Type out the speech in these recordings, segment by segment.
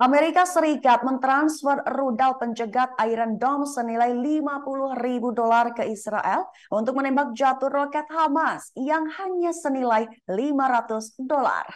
Amerika Serikat mentransfer rudal pencegat Iron Dome senilai 50 ribu dolar ke Israel untuk menembak jatuh roket Hamas yang hanya senilai 500 dolar.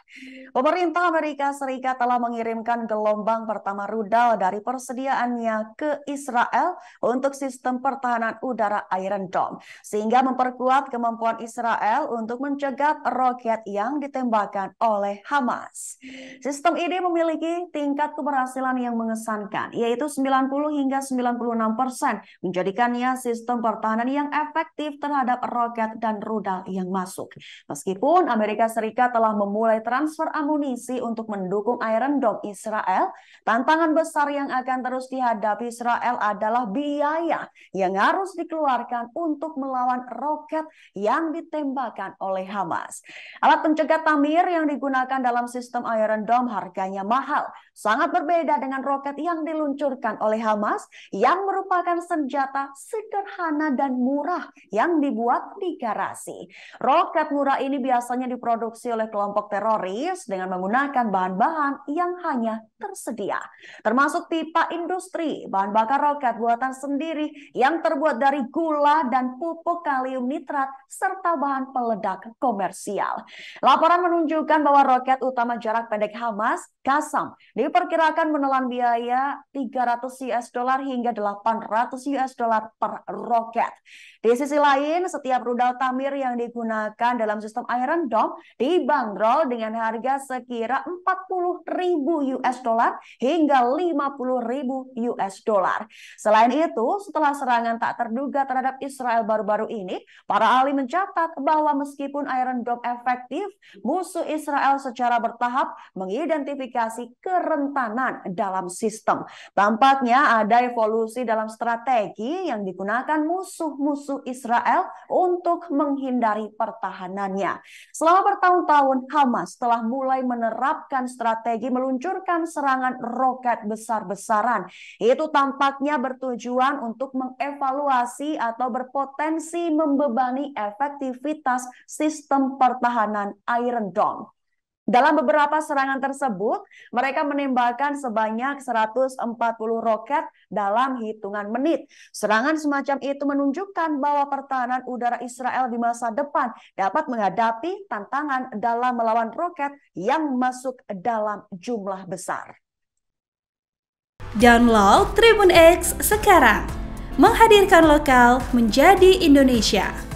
Pemerintah Amerika Serikat telah mengirimkan gelombang pertama rudal dari persediaannya ke Israel untuk sistem pertahanan udara Iron Dome, sehingga memperkuat kemampuan Israel untuk mencegat roket yang ditembakkan oleh Hamas. Sistem ini memiliki tingkat keberhasilan yang mengesankan, yaitu 90 hingga 96 persen, menjadikannya sistem pertahanan yang efektif terhadap roket dan rudal yang masuk. Meskipun Amerika Serikat telah memulai transfer amunisi untuk mendukung Iron Dome Israel, tantangan besar yang akan terus dihadapi Israel adalah biaya yang harus dikeluarkan untuk melawan roket yang ditembakkan oleh Hamas. Alat pencegat tamir yang digunakan dalam sistem Iron Dome harganya mahal sangat berbeda dengan roket yang diluncurkan oleh Hamas yang merupakan senjata sederhana dan murah yang dibuat di garasi. Roket murah ini biasanya diproduksi oleh kelompok teroris dengan menggunakan bahan-bahan yang hanya tersedia, termasuk pipa industri, bahan bakar roket buatan sendiri yang terbuat dari gula dan pupuk kalium nitrat serta bahan peledak komersial. Laporan menunjukkan bahwa roket utama jarak pendek Hamas, Kasam, diper diperkirakan menelan biaya 300 US dollar hingga 800 US dollar per roket. Di sisi lain, setiap rudal Tamir yang digunakan dalam sistem Iron Dome dibanderol dengan harga sekira 40.000 US dollar hingga 50.000 US dollar. Selain itu, setelah serangan tak terduga terhadap Israel baru-baru ini, para ahli mencatat bahwa meskipun Iron Dome efektif, musuh Israel secara bertahap mengidentifikasi kerentanan dalam sistem. Tampaknya ada evolusi dalam strategi yang digunakan musuh-musuh Israel untuk menghindari pertahanannya. Selama bertahun-tahun, Hamas telah mulai menerapkan strategi meluncurkan serangan roket besar-besaran. Itu tampaknya bertujuan untuk mengevaluasi atau berpotensi membebani efektivitas sistem pertahanan Iron Dome. Dalam beberapa serangan tersebut, mereka menembakkan sebanyak 140 roket dalam hitungan menit. Serangan semacam itu menunjukkan bahwa pertahanan udara Israel di masa depan dapat menghadapi tantangan dalam melawan roket yang masuk dalam jumlah besar. Download Tribun X sekarang. Menghadirkan lokal menjadi Indonesia.